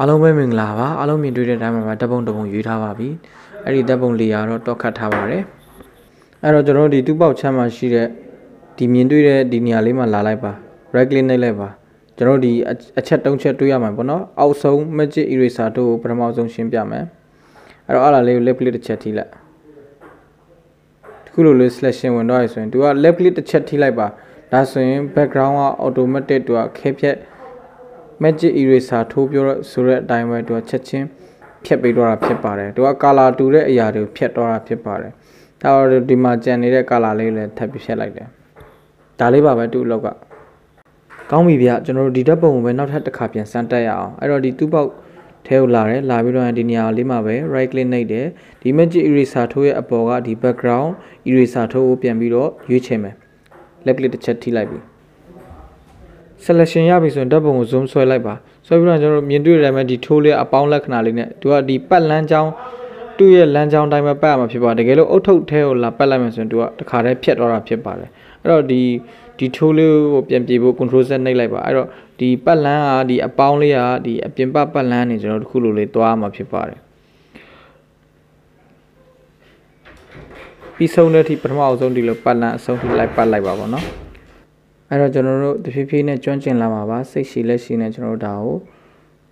အားလုံးပဲမင်္ဂလာပါအားလုံးမြင်တွေ့တဲ့အတိုင်းမှာတပ်ပုံတပုံရွေးထားပါပြီအဲ့ဒီတပ်ပုံလေးရာတော့တော့ခတ်ထားပါတယ်အဲ့တော့ကျွန်တော်တို့ဒီတူပေါက်ချမ်းမှာရှိတဲ့ဒီမြင်တွေ့တဲ့ဒီနေရာလေးမှာလာလိုက်ပါ right click နှိပ်လိုက်ပါကျွန်တော်ဒီအချက်တုံးချက်တွေ့ရမှာပေါ့နော်အောက်ဆုံး magic eraser တို့ကိုပထမဆုံးရှင်းပြမယ်အဲ့တော့အဲ့ဒါလေးကို left click တစ်ချက်ထိလိုက်ခုလိုလေး selection ဝင်တော့ရဆိုရင် तू က left click တစ်ချက်ထိလိုက်ပါဒါဆိုရင် background က automatic သူကခဲဖြတ် magic eraser ထိုးပြောဆိုတဲ့အတိုင်းပဲသူကချက်ချင်းဖြတ်ပေးတော့တာဖြစ်ပါတယ်သူက color တူတဲ့အရာတွေကိုဖြတ်တော့တာဖြစ်ပါတယ်ဒါတော့ဒီမှာကြံနေတဲ့ color လေးလည်းထပ်ပြီးဖြတ်လိုက်တယ်ဒါလေးပါပဲသူ့အလောက်ကကောင်းပြီဗျကျွန်တော်တို့ဒီဓာတ်ပုံကိုပဲနောက်ထပ်တစ်ခါပြန်စမ်းတက်ရအောင်အဲ့တော့ဒီသူ့ပေါက်ထဲကိုလာတယ်လာပြီးတော့ဒီနေရာလေးမှာပဲ right click နှိပ်တယ်ဒီ magic eraser ထိုးရဲ့အပေါ်ကဒီ background eraser ထိုးကိုပြန်ပြီးတော့ရွေးချယ်မယ် left click တစ်ချက်ထိလိုက်ပြီ selection ရပြီဆိုရင်ဓာတ်ပုံကို zoom ဆွဲလိုက်ပါဆွဲပြီးတော့ကျွန်တော်တို့မြင်တွေ့ရတဲ့ဒီထိုးလေးအပေါင်းလက္ခဏာလေးနဲ့သူကဒီပတ်လန်းချောင်းသူ့ရဲ့လမ်းကြောင်းတိုင်းမှာပတ်ရမှာဖြစ်ပါတယ်တကယ်လို့အုတ်ထုတ်ထဲကိုလာပတ်လိုက်မယ်ဆိုရင်သူကတခါတည်းဖြတ်သွားတာဖြစ်ပါတယ်အဲ့တော့ဒီဒီထိုးလေးကိုပြန်ပြေဖို့ control set နှိပ်လိုက်ပါအဲ့တော့ဒီပတ်လန်းကဒီအပေါင်းလေးကဒီအပြင်ပပတ်လန်းနေကျွန်တော်တို့ခုလိုလေးသွားမှာဖြစ်ပါတယ်ပြီးဆုံးတဲ့အထိပထမအောင်ဆုံးဒီလိုပတ်လန်းအဆုံးထိလိုက်ပတ်လိုက်ပါပေါ့နော်အဲ့တော့ကျွန်တော်တို့တဖြည်းဖြည်းနဲ့ကျွမ်းကျင်လာမှာပါစိတ်ရှိလက်ရှိနဲ့ကျွန်တော်တို့ဒါကို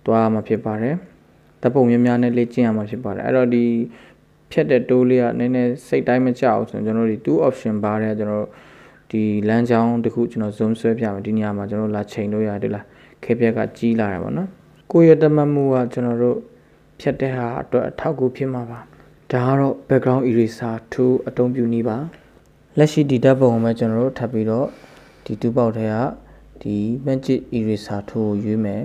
သွားမှာဖြစ်ပါတယ်တပ်ပုံများများနဲ့လေ့ကျင့်ရမှာဖြစ်ပါတယ်အဲ့တော့ဒီဖြတ်တဲ့တိုးလေးကနည်းနည်းစိတ်တိုင်းမကြအောင်ဆိုရင်ကျွန်တော်တို့ဒီ2 option ဘားတဲ့ကျွန်တော်တို့ဒီလမ်းကြောင်းတစ်ခုကျွန်တော် zoom ဆွဲပြမယ်ဒီနေရာမှာကျွန်တော်လာချိန်လို့ရတယ်လားခဲပြက်ကကြီးလာတယ်ပေါ့နော်ကိုရတမတ်မှုကကျွန်တော်တို့ဖြတ်တဲ့ဟာအတွက်အထောက်အကူဖြစ်မှာပါဒါကတော့ background eraser tool အသုံးပြုနည်းပါလက်ရှိဒီဓာတ်ပုံကိုမှကျွန်တော်တို့ထပ်ပြီးတော့ဒီတူးပေါက်ထဲကဒီ magic eraser tool ကိုရွေးမယ်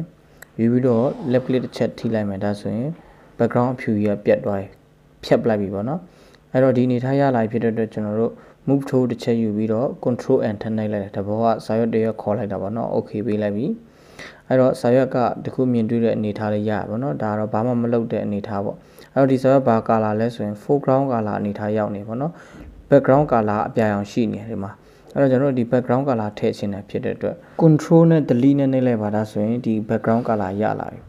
ရွေးပြီးတော့ left click တစ်ချက်ထိလိုက်မယ်ဒါဆိုရင် background အဖြူကြီးကပြတ်သွားပြီဖြတ်ပလိုက်ပြီပေါ့နော်အဲ့တော့ဒီအနေထားရလာဖြစ်တဲ့အတွက်ကျွန်တော်တို့ move tool တစ်ချက်ယူပြီးတော့ control and ထပ်နှိပ်လိုက်တယ်တဘောကဇာရွက်တရခေါ်လိုက်တာပေါ့နော် okay ပေးလိုက်ပြီအဲ့တော့ဇာရွက်ကတခုမြင်တွေ့တဲ့အနေထားလေးရပါတော့ဒါကတော့ဘာမှမလုပ်တဲ့အနေထားပေါ့အဲ့တော့ဒီဇာရွက်ဘာ color လဲဆိုရင် foreground color အနေထားရောက်နေပေါ့နော် background color အပြာရောင်ရှိနေတယ်ဒီမှာအဲ့တော့ကျွန်တော်တို့ဒီ background color ထည့်ချင်တာဖြစ်တဲ့အတွက် control နဲ့ delete နဲ့နှိပ်လိုက်ပါဒါဆိုရင်ဒီ background color ရလာပြီ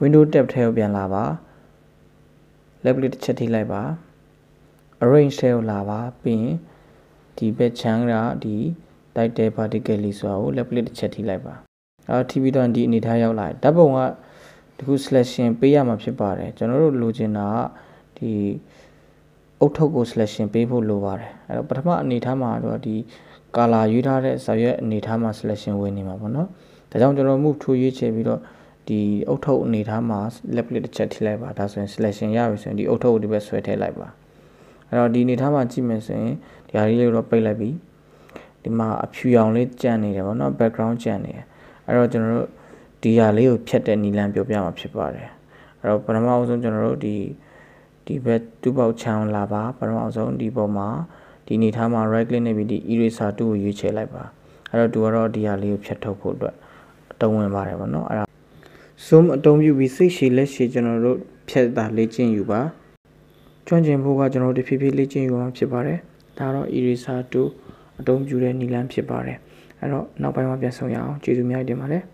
window tab ထဲကိုပြန်လာပါ level တစ်ချက်ထိလိုက်ပါ arrange ထဲကိုလာပါပြီးရင်ဒီဘက်ချမ်းကဒီ title particle လေးဆိုတာကို level တစ်ချက်ထိလိုက်ပါအော်ထိပြီးတော့ဒီအနေထားရောက်လာတယ်ဓာတ်ပုံကတခု selection ပေးရမှာဖြစ်ပါတယ်ကျွန်တော်တို့လိုချင်တာကဒီအုတ်ထုတ်ကို selection ပေးဖို့လိုပါတယ်အဲ့တော့ပထမအနေထားမှာတော့ဒီ color ရွေးထားတဲ့ဇာရွက်အနေထားမှာ selection ဝင်နေမှာပေါ့နော်ဒါကြောင့်ကျွန်တော် move to ရွေးချယ်ပြီးတော့ဒီအုတ်ထုတ်အနေထားမှာ left click တစ်ချက်ထိလိုက်ပါဒါဆိုရင် selection ရပြီဆိုရင်ဒီအုတ်ထုတ်ကိုဒီဘက်ဆွဲထည့်လိုက်ပါအဲ့တော့ဒီအနေထားမှာကြည့်မယ်ဆိုရင်ဒီဟာလေးလေးတော့ပိတ်လိုက်ပြီဒီမှာအဖြူရောင်လေးကြံနေတယ်ပေါ့နော် background ကြံနေတယ်အဲ့တော့ကျွန်တော်တို့ဒီဟာလေးကိုဖြတ်တဲ့နီလန်ပြောပြမှာဖြစ်ပါတယ်အဲ့တော့ပထမအဆုံးကျွန်တော်တို့ဒီဒီဘက်တူပေါက်ချောင်းလာပါပထမဆုံးဒီပေါ်မှာဒီအနေထားမှာ right click နဲ့ပြီးဒီ eraser tool ကိုရွေးချယ်လိုက်ပါအဲ့တော့သူကတော့ဒီဟာလေးကိုဖြတ်ထုတ်ဖို့အတွက်တုံးဝင်ပါတယ်ဗောနော်အဲ့ဒါ zoom အသုံးပြုပြီးစိတ်ရှည်လက်ရှည်ကျွန်တော်တို့ဖြတ်တာလေ့ကျင့်ယူပါကျွမ်းကျင်ဖို့ကကျွန်တော်တို့ဖြည်းဖြည်းလေ့ကျင့်ယူမှာဖြစ်ပါတယ်ဒါတော့ eraser tool အသုံးပြုတဲ့နည်းလမ်းဖြစ်ပါတယ်အဲ့တော့နောက်ပိုင်းမှာပြန်ဆုံရအောင်ကျေးဇူးများတင်ပါတယ်